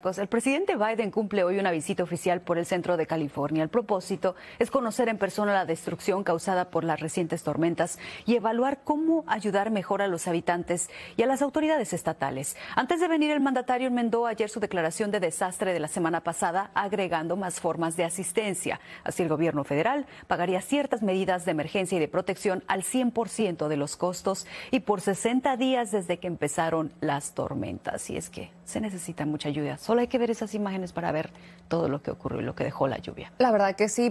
Pues, el presidente Biden cumple hoy una visita oficial por el centro de California. El propósito es conocer en persona la destrucción causada por las recientes tormentas y evaluar cómo ayudar mejor a los habitantes y a las autoridades estatales. Antes de venir, el mandatario enmendó ayer su declaración de desastre de la semana pasada, agregando más formas de asistencia. Así, el gobierno federal pagaría ciertas medidas de emergencia y de protección al 100% de los costos y por 60 días desde que empezaron las tormentas. Y es que se necesita mucha ayuda Solo hay que ver esas imágenes para ver todo lo que ocurrió y lo que dejó la lluvia. La verdad que sí.